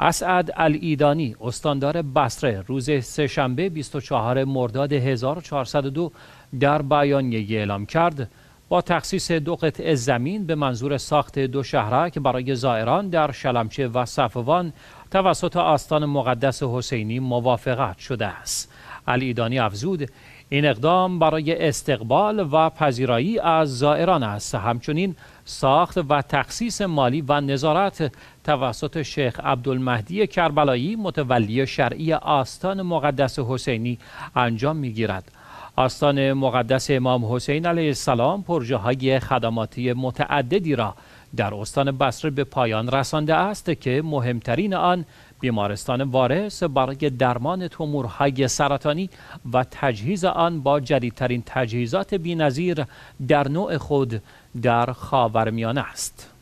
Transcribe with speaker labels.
Speaker 1: اسعد الایدانی استاندار بسره روز سهشنبه 24 مرداد 1402 در بیانیه اعلام کرد با تخصیص دو قطعه زمین به منظور ساخت دو شهرک برای زائران در شلمچه و صفوان توسط آستان مقدس حسینی موافقت شده است علی ایدانی افزود این اقدام برای استقبال و پذیرایی از زائران است همچنین ساخت و تخصیص مالی و نظارت توسط شیخ عبدالمهدی کربلایی متولی شرعی آستان مقدس حسینی انجام گیرد آستان مقدس امام حسین علیه السلام پروژه های خدماتی متعددی را در استان بصره به پایان رسانده است که مهمترین آن بیمارستان وارث برای درمان تومورهای سرطانی و تجهیز آن با جدیدترین تجهیزات بینظیر در نوع خود در خاورمیانه است.